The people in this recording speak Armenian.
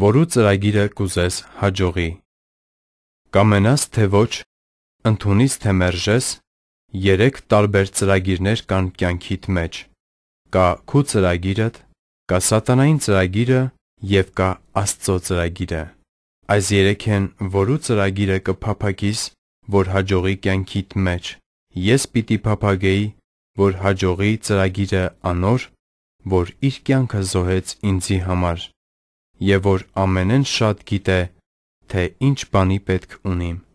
որու ծրագիրը կուզես հաջողի։ Կամենաս թե ոչ, ընդունիս թե մերժես, երեք տարբեր ծրագիրներ կան կյանքիդ մեջ։ Կա քու ծրագիրդ, կա սատանային ծրագիրը եւ կա Աստծո ծրագիրը։ Այս երեքեն որու ծրագիրը կփափագիս, որ հաջողի կյանքիդ մեջ։ Ես պիտի փափագեի, որ հաջողի ծրագիրը անոր, որ իր կյանքը զոհեց ինձի համար եւ որ ամենեն շատ գիտե, թե ինչ բանի պետք ունիմ։